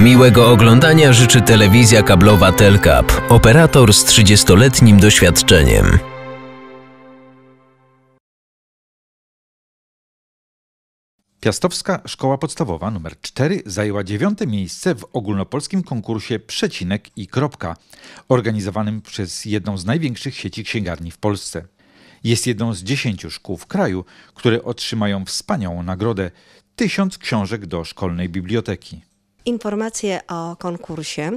Miłego oglądania życzy telewizja kablowa Telcap, operator z 30-letnim doświadczeniem. Piastowska Szkoła Podstawowa nr 4 zajęła dziewiąte miejsce w ogólnopolskim konkursie Przecinek i Kropka, organizowanym przez jedną z największych sieci księgarni w Polsce. Jest jedną z dziesięciu szkół w kraju, które otrzymają wspaniałą nagrodę – tysiąc książek do szkolnej biblioteki. Informacje o konkursie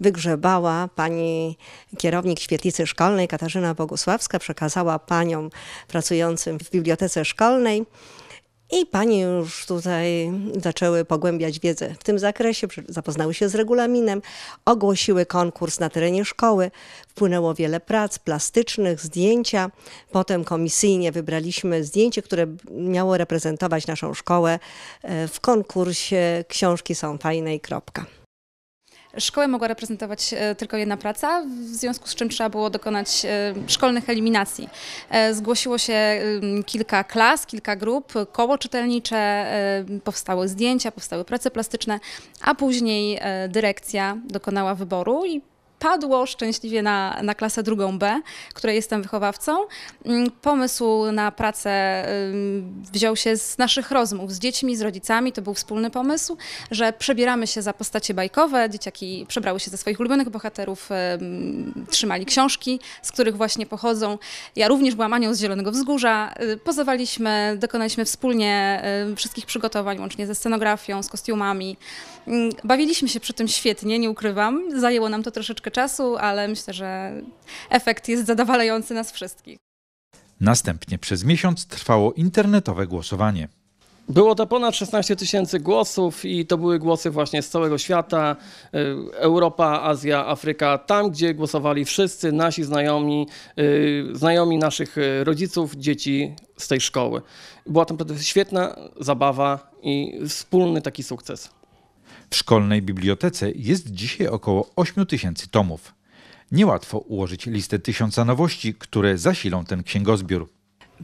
wygrzebała pani kierownik świetlicy szkolnej Katarzyna Bogusławska, przekazała paniom pracującym w bibliotece szkolnej. I panie już tutaj zaczęły pogłębiać wiedzę w tym zakresie, zapoznały się z regulaminem, ogłosiły konkurs na terenie szkoły, wpłynęło wiele prac plastycznych, zdjęcia. Potem komisyjnie wybraliśmy zdjęcie, które miało reprezentować naszą szkołę e, w konkursie Książki są fajne i kropka. Szkołę mogła reprezentować e, tylko jedna praca, w związku z czym trzeba było dokonać e, szkolnych eliminacji. E, zgłosiło się mm, kilka klas, kilka grup, koło czytelnicze, powstały zdjęcia, powstały prace plastyczne, a później dyrekcja dokonała wyboru i padło szczęśliwie na, na klasę drugą B, której jestem wychowawcą. Mm, pomysł na pracę wziął się z naszych rozmów z dziećmi, z rodzicami. To był wspólny pomysł, że przebieramy się za postacie bajkowe. Dzieciaki przebrały się ze swoich ulubionych bohaterów, trzymali książki, z których właśnie pochodzą. Ja również byłam Anią z Zielonego Wzgórza. Y, pozowaliśmy, dokonaliśmy wspólnie y, wszystkich przygotowań, łącznie ze scenografią, z kostiumami. Mm, bawiliśmy się przy tym świetnie, nie ukrywam. Zajęło nam to troszeczkę czasu, ale myślę, że efekt jest zadowalający nas wszystkich. Następnie przez miesiąc trwało internetowe głosowanie. Było to ponad 16 tysięcy głosów i to były głosy właśnie z całego świata, e, Europa, Azja, Afryka, tam gdzie głosowali wszyscy nasi znajomi, e, znajomi naszych e, rodziców, dzieci z tej szkoły. Była to naprawdę świetna zabawa i wspólny taki sukces. W szkolnej bibliotece jest dzisiaj około 8 tysięcy tomów. Niełatwo ułożyć listę tysiąca nowości, które zasilą ten księgozbiór.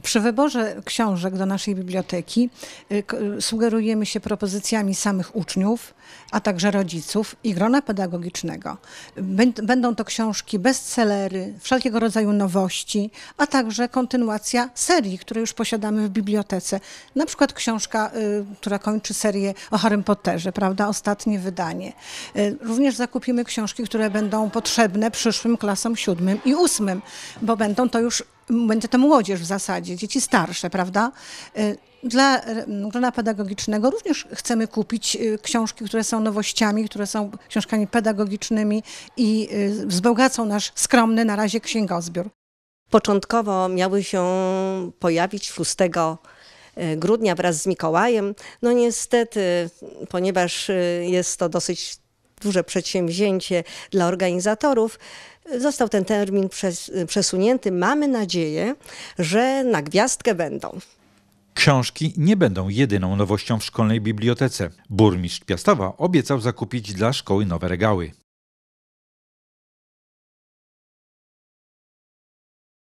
Przy wyborze książek do naszej biblioteki y, y, sugerujemy się propozycjami samych uczniów, a także rodziców i grona pedagogicznego. Będą to książki bestsellery, wszelkiego rodzaju nowości, a także kontynuacja serii, które już posiadamy w bibliotece. Na przykład książka, y, która kończy serię o Harrym Potterze, prawda, ostatnie wydanie. Również zakupimy książki, które będą potrzebne przyszłym klasom siódmym i ósmym, bo będą to już będzie to młodzież w zasadzie, dzieci starsze, prawda? Y, dla grona y, pedagogicznego również chcemy kupić y, książki, które są nowościami, które są książkami pedagogicznymi i wzbogacą nasz skromny na razie księgozbiór. Początkowo miały się pojawić 6 grudnia wraz z Mikołajem. No niestety, ponieważ jest to dosyć duże przedsięwzięcie dla organizatorów. Został ten termin przes przesunięty. Mamy nadzieję, że na gwiazdkę będą. Książki nie będą jedyną nowością w szkolnej bibliotece. Burmistrz Piastowa obiecał zakupić dla szkoły nowe regały.